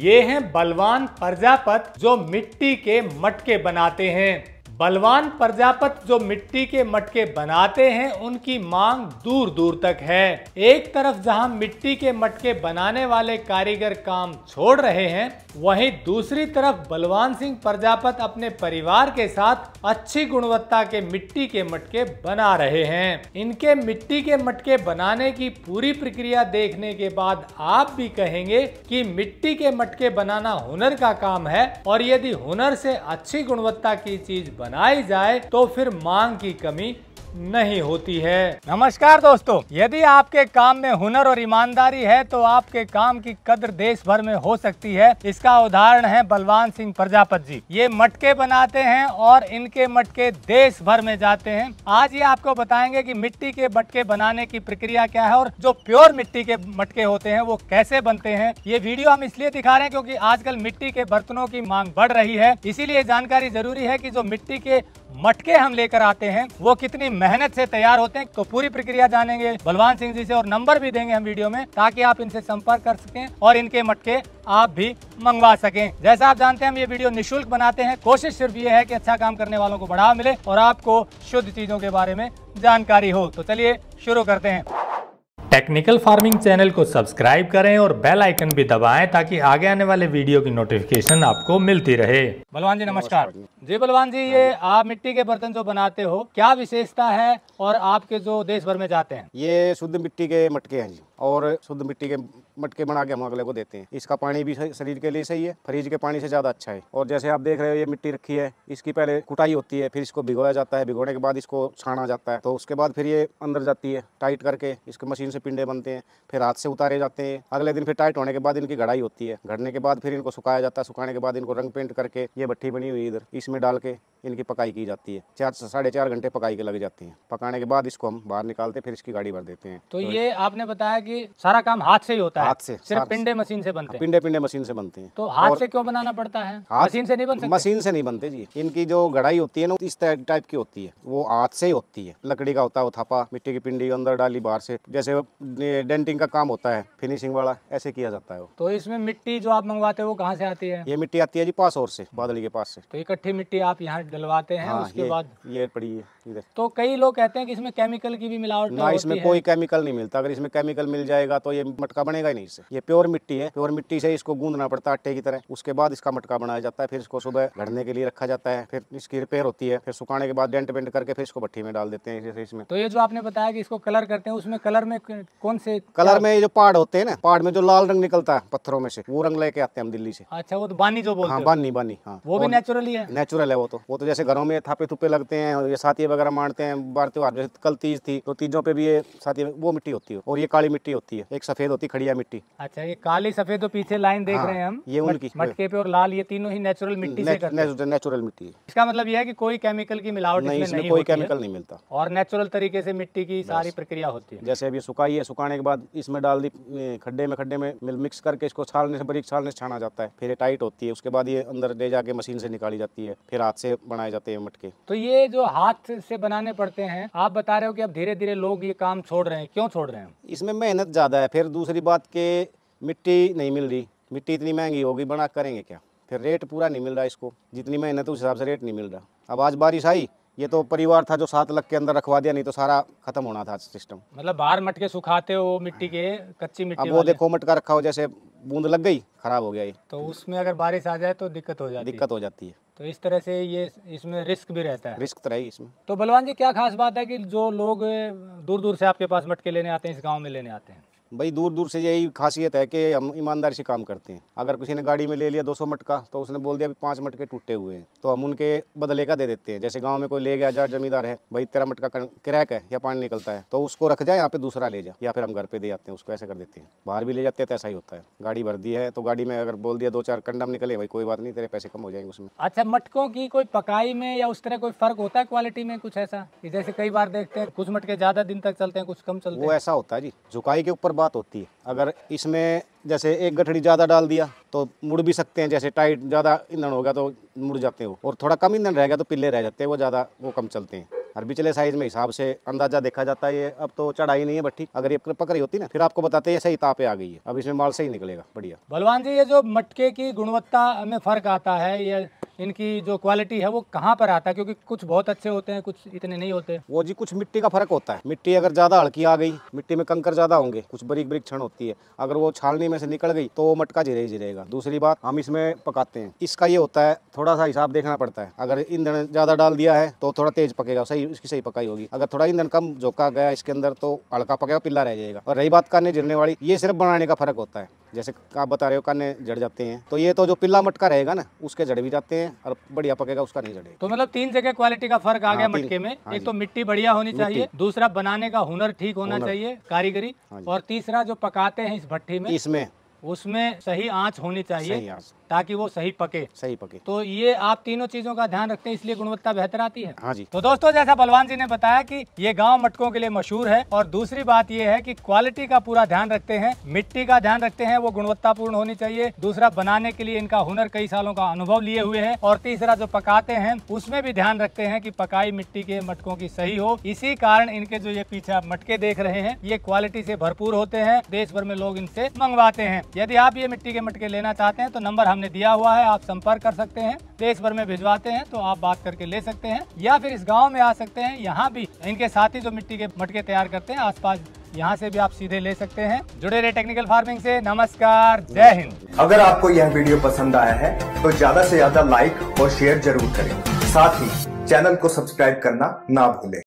ये हैं बलवान प्रजापत जो मिट्टी के मटके बनाते हैं बलवान प्रजापत जो मिट्टी के मटके बनाते हैं उनकी मांग दूर दूर तक है एक तरफ जहां मिट्टी के मटके बनाने वाले कारीगर काम छोड़ रहे हैं वहीं दूसरी तरफ बलवान सिंह प्रजापत अपने परिवार के साथ अच्छी गुणवत्ता के मिट्टी के मटके बना रहे हैं इनके मिट्टी के मटके बनाने की पूरी प्रक्रिया देखने के बाद आप भी कहेंगे कि मिट्टी के मटके बनाना हुनर का काम है और यदि हुनर से अच्छी गुणवत्ता की चीज बना बनाई जाए तो फिर मांग की कमी नहीं होती है नमस्कार दोस्तों यदि आपके काम में हुनर और ईमानदारी है तो आपके काम की कदर देश भर में हो सकती है इसका उदाहरण है बलवान सिंह प्रजापत जी ये मटके बनाते हैं और इनके मटके देश भर में जाते हैं आज ये आपको बताएंगे कि मिट्टी के मटके बनाने की प्रक्रिया क्या है और जो प्योर मिट्टी के मटके होते हैं वो कैसे बनते हैं ये वीडियो हम इसलिए दिखा रहे हैं क्योंकि आजकल मिट्टी के बर्तनों की मांग बढ़ रही है इसीलिए जानकारी जरूरी है की जो मिट्टी के मटके हम लेकर आते हैं वो कितनी मेहनत से तैयार होते हैं तो पूरी प्रक्रिया जानेंगे बलवान सिंह जी से और नंबर भी देंगे हम वीडियो में ताकि आप इनसे संपर्क कर सकें और इनके मटके आप भी मंगवा सकें जैसा आप जानते हैं हम ये वीडियो निःशुल्क बनाते हैं कोशिश सिर्फ ये है कि अच्छा काम करने वालों को बढ़ावा मिले और आपको शुद्ध चीजों के बारे में जानकारी हो तो चलिए शुरू करते हैं टेक्निकल फार्मिंग चैनल को सब्सक्राइब करें और बेल आइकन भी दबाएं ताकि आगे आने वाले वीडियो की नोटिफिकेशन आपको मिलती रहे बलवान जी नमस्कार जी बलवान जी ये हाँ आप मिट्टी के बर्तन जो बनाते हो क्या विशेषता है और आपके जो देश भर में जाते हैं ये शुद्ध मिट्टी के मटके हैं जी और शुद्ध मिट्टी के मटके बना के हम अगले को देते हैं इसका पानी भी शरीर के लिए सही है फ्रिज के पानी से ज़्यादा अच्छा है और जैसे आप देख रहे हो ये मिट्टी रखी है इसकी पहले कुटाई होती है फिर इसको भिगोया जाता है भिगोने के बाद इसको छाना जाता है तो उसके बाद फिर ये अंदर जाती है टाइट करके इसके मशीन से पिंडे बनते हैं फिर हाथ से उतारे जाते हैं अगले दिन फिर टाइट होने के बाद इनकी घड़ाई होती है घड़ने के बाद फिर इनको सुखाया जाता है सुखाने के बाद इनको रंग पेंट करके ये भट्टी बनी हुई इधर इसमें डाल के इनकी पकाई की जाती है चार साढ़े चार घंटे पकाई के लग जाती है पकाने के बाद इसको हम बाहर निकालते हैं फिर इसकी गाड़ी भर देते हैं तो, तो ये आपने बताया कि सारा काम हाथ से ही होता है हाथ से सिर्फ पिंडे मशीन से बनते हैं पिंडे पिंडे मशीन से बनते हैं तो हाथ से क्यों बनाना पड़ता है मशीन से नहीं बनते मशीन से नहीं बनते जी इनकी जो गढ़ाई होती है ना इस टाइप की होती है वो हाथ से ही होती है लकड़ी का होता है थापा मिट्टी की पिंडी अंदर डाली बाहर से जैसे डेंटिंग का काम होता है फिनिशिंग वाला ऐसे किया जाता है तो इसमें मिट्टी जो आप मंगवाते हैं वो कहाँ से आती है ये मिट्टी आती है जी पास और से बादली के पास से तो इकट्ठी मिट्टी आप यहाँ डलवाते हैं हाँ, उसके ये, बाद ये पड़ी है इधर तो कई लोग कहते हैं कि इसमें केमिकल की भी मिलावट ना इसमें कोई केमिकल नहीं मिलता अगर इसमें केमिकल मिल जाएगा तो ये मटका बनेगा ही नहीं इससे ये प्योर मिट्टी है प्योर मिट्टी से इसको गूंदना पड़ता है आटे की तरह उसके बाद इसका मटका बनाया जाता है फिर इसको सुबह घड़ने के लिए रखा जाता है फिर इसकी रिपेयर होती है फिर सुखाने के बाद डेंट वेंट करके फिर इसको भट्टी में डाल देते हैं इसमें तो ये जो आपने बताया कि इसको कलर करते हैं उसमें कलर में कौन से कलर में जो पहाड़ होते हैं ना पहाड़ में जो लाल रंग निकलता है पत्थरों में से वो रंग लेके आते हैं हम दिल्ली से अच्छा वो तो बानी जो बोलते हैं हाँ, बानी बानी हाँ वो भी नेचुरल ही है नेचुरल है वो तो वो तो तो जैसे घरों में थापे थुपे लगते हैं और ये साथी वगैरह मारते हैं बार त्यौहार जैसे कल तीज थी तो तीजों पे भी ये साथी वो मिट्टी होती है और ये काली मिट्टी होती है एक सफेद होती खड़िया मिट्टी अच्छा ये काली सफेद तो पीछे लाइन देख हाँ, रहे हैं हम ये उनकी मटके पे और लाल ये तीनों ही नेचुरल मिट्टी नेचुरल मिट्टी इसका मतलब यह है की कोई केमिकल की मिलावट नहीं इसमें कोई केमिकल नहीं मिलता और नेचुरल तरीके से मिट्टी की सारी प्रक्रिया होती है जैसे अभी सुखाई है सुखाने के बाद इसमें डाल दी खड्डे में खड्डे में मिक्स करके इसको छालने से बरीक छालने से छाना जाता है फिर टाइट होती है उसके बाद ये अंदर ले जाके मशीन से निकाली जाती है फिर हाथ से बनाए जाते हैं मटके तो ये जो हाथ से बनाने पड़ते हैं आप बता रहे हो कि अब धीरे धीरे लोग ये काम छोड़ रहे हैं क्यों छोड़ रहे हैं इसमें मेहनत ज़्यादा है फिर दूसरी बात के मिट्टी नहीं मिल रही मिट्टी इतनी महंगी होगी बना करेंगे क्या फिर रेट पूरा नहीं मिल रहा इसको जितनी मेहनत उस हिसाब से रेट नहीं मिल रहा अब आज बारिश आई ये तो परिवार था जो सात लाख के अंदर रखवा दिया नहीं तो सारा खत्म होना था सिस्टम मतलब बाहर मटके सुखाते हो मिट्टी के कच्ची मिट्टी अब वो देखो मटका रखा हो जैसे बूंद लग गई खराब हो गया ये तो उसमें अगर बारिश आ जाए तो दिक्कत हो जाती दिक्कत हो जाती है तो इस तरह से ये इसमें रिस्क भी रहता है रिस्क तो रही इसमें तो बलवान जी क्या खास बात है कि जो लोग दूर दूर से आपके पास मटके लेने आते हैं इस गाँव में लेने आते हैं भाई दूर दूर से यही खासियत है कि हम ईमानदारी से काम करते हैं अगर किसी ने गाड़ी में ले लिया 200 मटका तो उसने बोल दिया पाँच मटके टूटे हुए हैं तो हम उनके बदले का दे देते हैं जैसे गांव में कोई ले गया जा जमींदार है भाई तेरा मटका क्रैक है या पानी निकलता है तो उसको रख जाए यहाँ पे दूसरा ले जाए या फिर हम घर पे दे जाते हैं उसको ऐसे कर देते हैं बाहर भी ले जाते हैं तो ऐसा ही होता है गाड़ी भर दी है तो गाड़ी में अगर बोल दिया दो चार कंडम निकले भाई कोई बात नहीं तेरे पैसे कम हो जाएंगे उसमें अच्छा मटकों की कोई पकाई में या उस तरह कोई फर्क होता है क्वालिटी में कुछ ऐसा जैसे कई बार देखते हैं कुछ मटके ज्यादा दिन तक चलते हैं कुछ कम चलते हैं वो ऐसा होता है जी झुकाई के ऊपर बात होती है अगर इसमें जैसे एक गठड़ी ज़्यादा डाल दिया तो मुड़ भी सकते हैं जैसे टाइट ज़्यादा ईंधन गया तो मुड़ जाते हो और थोड़ा कम ईंधन रहेगा तो पिल्ले रह जाते हैं वो ज़्यादा वो कम चलते हैं और पिछले साइज में हिसाब से अंदाजा देखा जाता है ये अब तो चढ़ाई नहीं है बट्टी अगर ये पकड़ी होती ना फिर आपको बताते हैं सही तापे आ गई है अब इसमें माल सही निकलेगा बढ़िया बलवान जी ये जो मटके की गुणवत्ता में फर्क आता है ये इनकी जो क्वालिटी है वो कहाँ पर आता है क्योंकि कुछ बहुत अच्छे होते हैं कुछ इतने नहीं होते वो जी कुछ मिट्टी का फर्क होता है मिट्टी अगर ज़्यादा हल्की आ गई मिट्टी में कंकर ज़्यादा होंगे कुछ बरीक बरीक क्षण होती है अगर वो छालनी में से निकल गई तो वो मटका जिरे जिरेगा दूसरी बात हम इसमें पकाते हैं इसका ये होता है थोड़ा सा हिसाब देखना पड़ता है अगर ईंधन ज़्यादा डाल दिया है तो थोड़ा तेज पकेगा सही इसकी सही पकाई होगी अगर थोड़ा ईंधन कम झोंका गया इसके अंदर तो हल्का पकेगा पिल्ला रह जाएगा और रही बात करने जिरने वाली ये सिर्फ बनाने का फर्क होता है जैसे आप बता रहे हो काने जड़ जाते हैं तो ये तो जो पिल्ला मटका रहेगा ना उसके जड़ भी जाते हैं और बढ़िया पकेगा उसका नहीं जड़ेगा तो मतलब तीन जगह क्वालिटी का फर्क आ हाँ, गया हाँ, मटके में हाँ एक तो मिट्टी बढ़िया होनी चाहिए दूसरा बनाने का हुनर ठीक होना हुनर। चाहिए कारीगरी हाँ और तीसरा जो पकाते हैं इस भट्टी में इसमें उसमें सही आँच होनी चाहिए ताकि वो सही पके सही पके तो ये आप तीनों चीजों का ध्यान रखते हैं इसलिए गुणवत्ता बेहतर आती है हाँ जी तो दोस्तों जैसा बलवान जी ने बताया कि ये गांव मटकों के लिए मशहूर है और दूसरी बात ये है कि क्वालिटी का पूरा ध्यान रखते हैं मिट्टी का ध्यान रखते हैं वो गुणवत्तापूर्ण होनी चाहिए दूसरा बनाने के लिए इनका हुनर कई सालों का अनुभव लिए हुए है और तीसरा जो पकाते हैं उसमें भी ध्यान रखते हैं की पकाई मिट्टी के मटकों की सही हो इसी कारण इनके जो ये पीछे मटके देख रहे हैं ये क्वालिटी से भरपूर होते हैं देश भर में लोग इनसे मंगवाते हैं यदि आप ये मिट्टी के मटके लेना चाहते हैं तो नंबर हम हमने दिया हुआ है आप संपर्क कर सकते हैं देश भर में भिजवाते हैं तो आप बात करके ले सकते हैं या फिर इस गाँव में आ सकते हैं यहाँ भी इनके साथ ही जो मिट्टी के मटके तैयार करते हैं आसपास यहाँ से भी आप सीधे ले सकते हैं जुड़े रहे टेक्निकल फार्मिंग से नमस्कार जय हिंद अगर आपको यह वीडियो पसंद आया है तो ज्यादा से ज्यादा लाइक और शेयर जरूर करें साथ ही चैनल को सब्सक्राइब करना ना भूलें